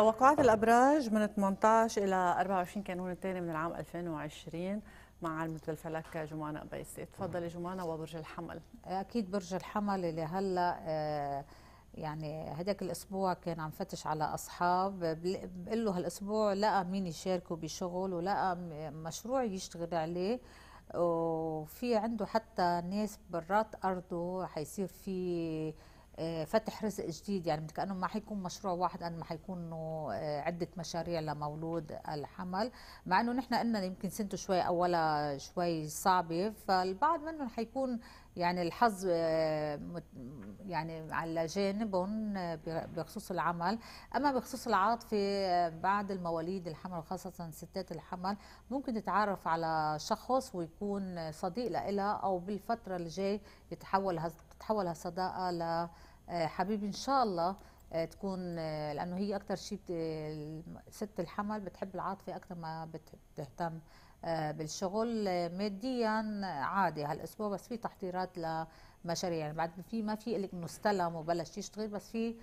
توقعات الابراج من 18 الى 24 كانون الثاني من العام 2020 مع علمة الفلك جمانة قبيسي تفضلي جمانة وبرج الحمل إيه، اكيد برج الحمل اللي هلا إيه، يعني هداك الاسبوع كان عم فتش على اصحاب بقول له هالاسبوع لقى مين يشاركه بشغل ولقى مشروع يشتغل عليه وفي عنده حتى ناس برات ارضه حيصير في آه، فتح رزق جديد يعني كانه ما حيكون مشروع واحد قد ما حيكونوا آه، عده مشاريع لمولود الحمل مع انه نحن قلنا يمكن سنته شوي اولها شوي صعبه فالبعض منهم حيكون يعني الحظ آه، يعني على جانبهم بخصوص العمل اما بخصوص العاطفه بعد المواليد الحمل وخاصه ستات الحمل ممكن تتعرف على شخص ويكون صديق لها او بالفتره الجاي يتحول تتحول هالصداقه ل آه، حبيبي ان شاء الله آه، تكون آه، لانه هي اكثر شيء ست الحمل بتحب العاطفه اكثر ما بتهتم بالشغل ماديا عادي هالاسبوع بس في تحضيرات لمشاريع يعني بعد في ما في لك انه استلم وبلش يشتغل بس في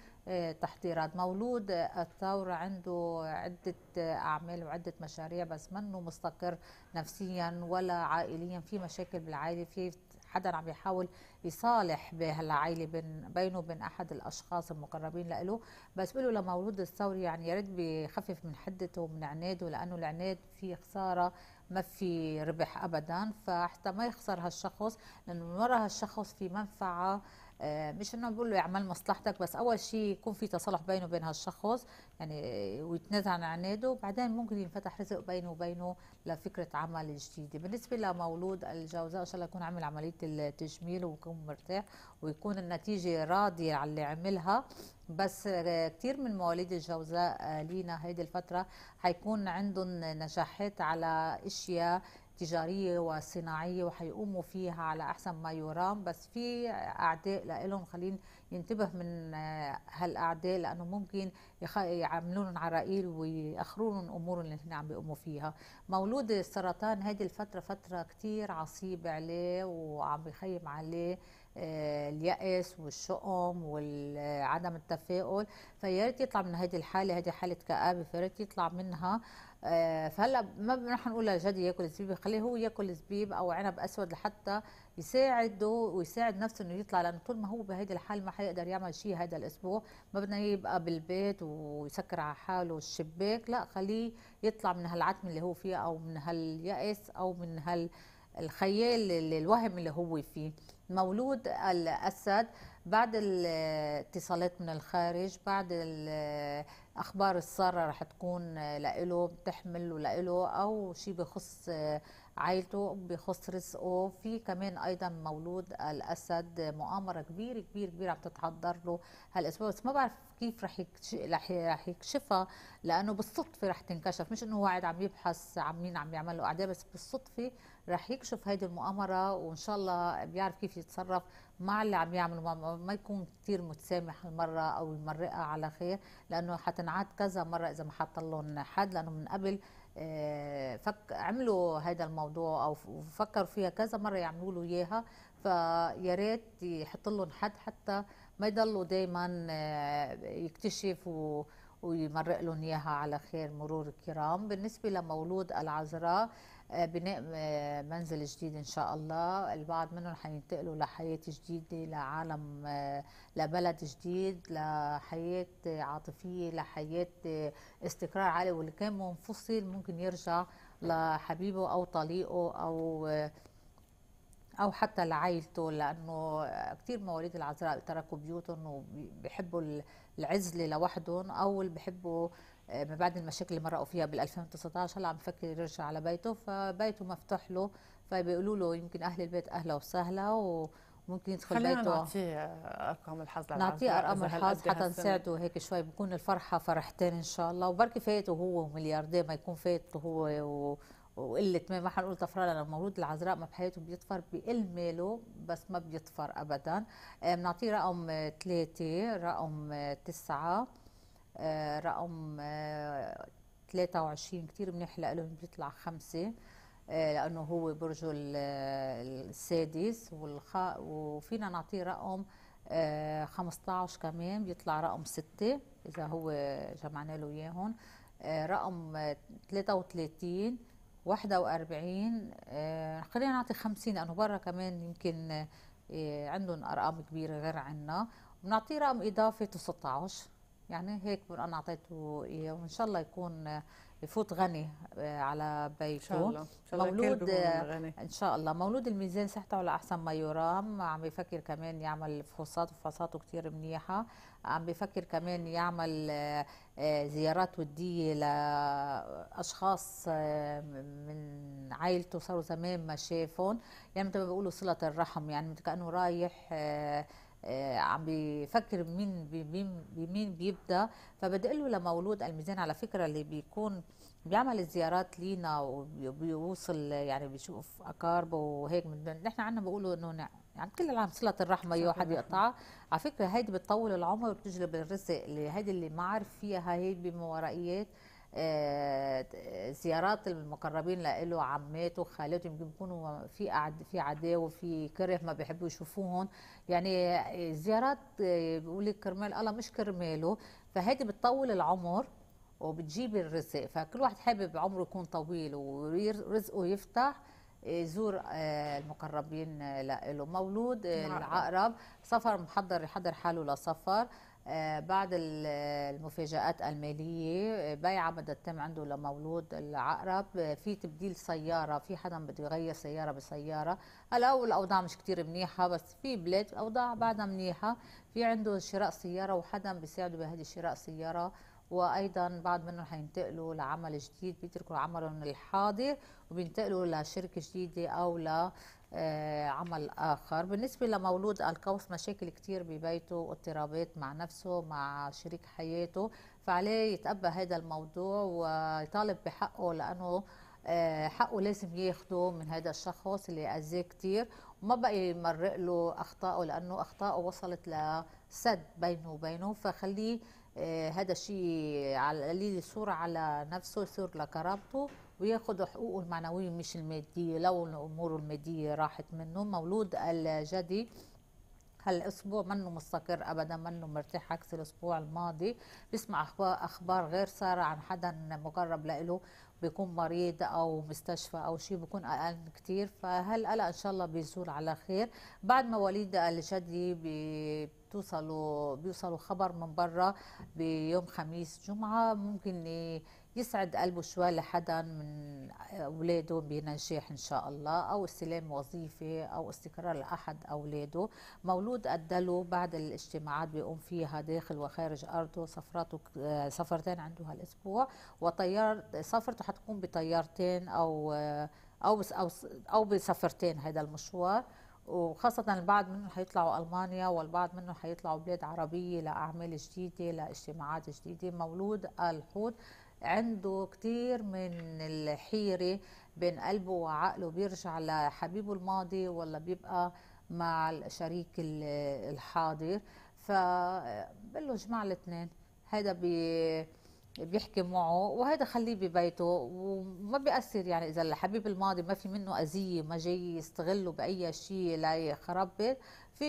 تحضيرات مولود الثورة عنده عدة أعمال وعدة مشاريع بس منه مستقر نفسيا ولا عائليا في مشاكل بالعائلة في حدا عم يحاول يصالح بهالعائله بين بينه وبين احد الاشخاص المقربين له بس بقول لمولود الثوري يعني يا ريت بخفف من حدته ومن عناده لانه العناد في خساره ما في ربح ابدا فحتى ما يخسر هالشخص لانه من وراء هالشخص في منفعه آه، مش انه بقول له اعمل مصلحتك بس اول شيء يكون في تصالح بينه وبين هالشخص يعني ويتنازع عن عناده وبعدين ممكن ينفتح رزق بينه وبينه لفكره عمل جديده بالنسبه لمولود الجوزاء ان شاء الله يكون عمل عمليه التجميل ويكون مرتاح ويكون النتيجه راضيه على اللي عملها بس كثير من مواليد الجوزاء آه، لينا هيدي الفترة حيكون عندهم نجاحات على اشياء تجارية وصناعية وحيقوموا فيها على أحسن ما يرام بس في أعداء لهم خلين ينتبه من آه، هالأعداء لأنه ممكن يعملون عرائيل ويأخرون أمور اللي هن عم بيقوموا فيها مولود السرطان هذه الفترة فترة كثير عصيب عليه وعم بخيم عليه آه، اليأس والشؤم وعدم التفاؤل فيا ريت يطلع من هذه الحاله هذه حاله كآبه فيا يطلع منها آه، فهلا ما رح نقول لجدي ياكل زبيب خليه هو ياكل زبيب او عنب اسود لحتى يساعده ويساعد نفسه انه يطلع لانه طول ما هو بهيدي الحال ما حيقدر يعمل شيء هذا الاسبوع ما بدنا يبقى بالبيت ويسكر على حاله الشباك لا خليه يطلع من هالعتمه اللي هو فيها او من هاليأس او من هالخيال الوهم اللي هو فيه مولود الأسد بعد الاتصالات من الخارج بعد الاخبار السارة رح تكون لإله بتحمل له أو شيء بخص عائلته رزقه وفي كمان ايضا مولود الاسد مؤامره كبيره كبيره كبيره عم تتحضر له هالاسبوع بس ما بعرف كيف رح رح يكشفها لانه بالصدفه رح تنكشف مش انه واحد عم يبحث عن مين عم يعمل له اعداء بس بالصدفه رح يكشف هيدي المؤامره وان شاء الله بيعرف كيف يتصرف مع اللي عم يعمله ما يكون كثير متسامح هالمره او يمرقها على خير لانه حتنعاد كذا مره اذا ما حط لهم حد لانه من قبل آه، فك عملوا هذا الموضوع او فكروا فيها كذا مره يعملوا له اياها فيا ريت يحط لهم حد حتى ما يضلوا دائما آه، يكتشفوا ويمرق لهم اياها على خير مرور الكرام بالنسبه لمولود العذراء آه، بناء آه، منزل جديد ان شاء الله البعض منهم حينتقلوا لحياه جديده لعالم آه، لبلد جديد لحياه عاطفيه لحياه استقرار عالي واللي كان منفصل ممكن يرجع لحبيبه او طليقه او او حتى لعائلته لانه كثير مواليد العذراء تركوا بيوتهم وبيحبوا العزله لوحدهم او اللي بيحبوا آه، من بعد المشاكل اللي مرقوا فيها بال 2019 هلا عم بفكر يرجع على بيته فبيته مفتوح له فبيقولوا له يمكن اهل البيت اهلا وسهلا و ممكن يدخل خلينا بيته خلينا نعطيه ارقام الحظ نعطيه ارقام الحظ حتى نساعده هيك شوي بكون الفرحه فرحتين ان شاء الله وبركي فايته هو وملياردير ما يكون فايته هو و... وقله ما حنقول طفره لانه المولود العذراء ما بحياته بيطفر بقل ماله بس ما بيطفر ابدا آه، بنعطيه رقم ثلاثه رقم تسعه آه، رقم 23 كثير منيح لهم بيطلع خمسه آه، لانه هو برجه السادس والخ... وفينا نعطيه رقم 15 كمان بيطلع رقم 6 اذا هو جمعنا له اياهم رقم 33 41 آه، خلينا نعطي 50 لأنه برا كمان يمكن آه، عندهم أرقام كبيرة غير عنا بنعطيه رقم إضافي 19 يعني هيك بقول انا اعطيته اياه وان شاء الله يكون يفوت غني آه، على بيته ان شاء الله, إن شاء الله مولود غني. ان شاء الله مولود الميزان صحته على احسن ما يرام عم بفكر كمان يعمل فحوصات وفحوصاته كثير منيحه عم بفكر كمان يعمل آه، آه، زيارات وديه لاشخاص من عائلته صاروا زمان ما شافهم يعني مثل ما بيقولوا صله الرحم يعني كانه رايح آه، عم بفكر مين بمين بيبدا فبدي له لمولود الميزان على فكره اللي بيكون بيعمل الزيارات لينا وبيوصل يعني بيشوف اقاربه وهيك نحن عندنا بقولوا انه يعني كل العالم صله الرحمه يو واحد يقطعها على فكره هيدي بتطول العمر وبتجلب الرزق اللي هيدي اللي ما عارف فيها هيدي بمورائيات آه، زيارات المقربين له عماته خالاته يمكن يكونوا في قعد في عداوه في كره ما بيحبوا يشوفوهم يعني زيارات بيقول آه، لك كرمال الله مش كرماله فهيدي بتطول العمر وبتجيب الرزق فكل واحد حابب عمره يكون طويل ورزقه يفتح آه، يزور المقربين له مولود نعم. العقرب سفر محضر يحضر حاله لسفر آه، بعد المفاجآت المالية آه، بيعة بدها تتم عنده لمولود العقرب آه، في تبديل سيارة في حدا بده يغير سيارة بسيارة هلا الأوضاع مش كتير منيحة بس في بلاد أوضاع بعدها منيحة في عنده شراء سيارة وحدا بيساعده بهذه شراء سيارة وايضا بعض منهم حينتقلوا لعمل جديد بيتركوا عملهم الحاضر وبينتقلوا لشركه جديده او ل آه، عمل اخر بالنسبه لمولود القوس مشاكل كثير ببيته واضطرابات مع نفسه مع شريك حياته فعليه يتأبى هذا الموضوع ويطالب بحقه لانه آه، حقه لازم ياخده من هذا الشخص اللي اذاه كثير وما بقى يمرق له اخطائه لانه اخطائه وصلت لسد بينه وبينه فخليه هذا شيء على القليل يثور على نفسه يثور لكرامته وياخذ حقوقه المعنويه مش الماديه لو الامور الماديه راحت منه مولود الجدي هالاسبوع منه مستقر ابدا منه مرتاح عكس الاسبوع الماضي بسمع اخبار غير ساره عن حدا مقرب له بيكون مريض او مستشفى او شيء بيكون اقل كتير قلق ان شاء الله بيزول على خير بعد مواليد الجدي بي بتوصلوا بيوصلوا خبر من برا بيوم خميس جمعه ممكن يسعد قلبه شوي لحدا من اولاده بنجاح ان شاء الله او استلام وظيفه او استقرار لاحد اولاده مولود ادله بعد الاجتماعات بيقوم فيها داخل وخارج ارضه سفراته سفرتين عنده هالاسبوع وطيار سفرته حتكون بطيارتين او او او او بسفرتين هذا المشوار وخاصة البعض منهم حيطلعوا ألمانيا والبعض منهم حيطلعوا بلاد عربية لأعمال جديدة لاجتماعات جديدة مولود الحوت عنده كتير من الحيرة بين قلبه وعقله بيرجع لحبيبه الماضي ولا بيبقى مع الشريك الحاضر فبقول له جمع الاثنين هذا بي بيحكي معه وهذا خليه ببيته وما بيأثر يعني إذا الحبيب الماضي ما في منه أذية ما جاي يستغله بأي شيء لا يخرب في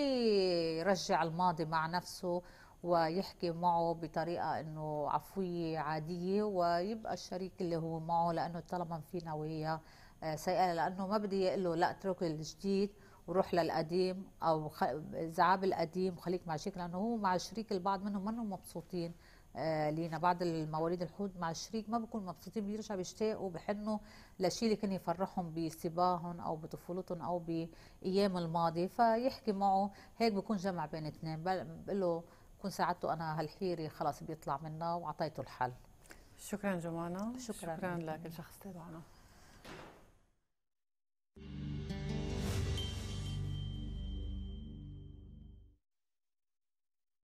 يرجع الماضي مع نفسه ويحكي معه بطريقة أنه عفوية عادية ويبقى الشريك اللي هو معه لأنه طالما في نوية آه، سيئة لأنه ما بدي يقول له لا اترك الجديد وروح للقديم أو زعاب القديم وخليك مع شريك لأنه هو مع شريك البعض منهم منهم مبسوطين آه، لينا بعض المواليد الحوت مع الشريك ما بيكونوا مبسوطين بيرجعوا بيشتاقوا بحنوا لشيء اللي كان يفرحهم بصباهم او بطفولتهم او بايام الماضي فيحكي معه هيك بيكون جمع بين اثنين بقول له كون ساعدته انا هالحيره خلص بيطلع منها واعطيته الحل شكرا جمانه شكرا, شكرا لك الشخص تبعنا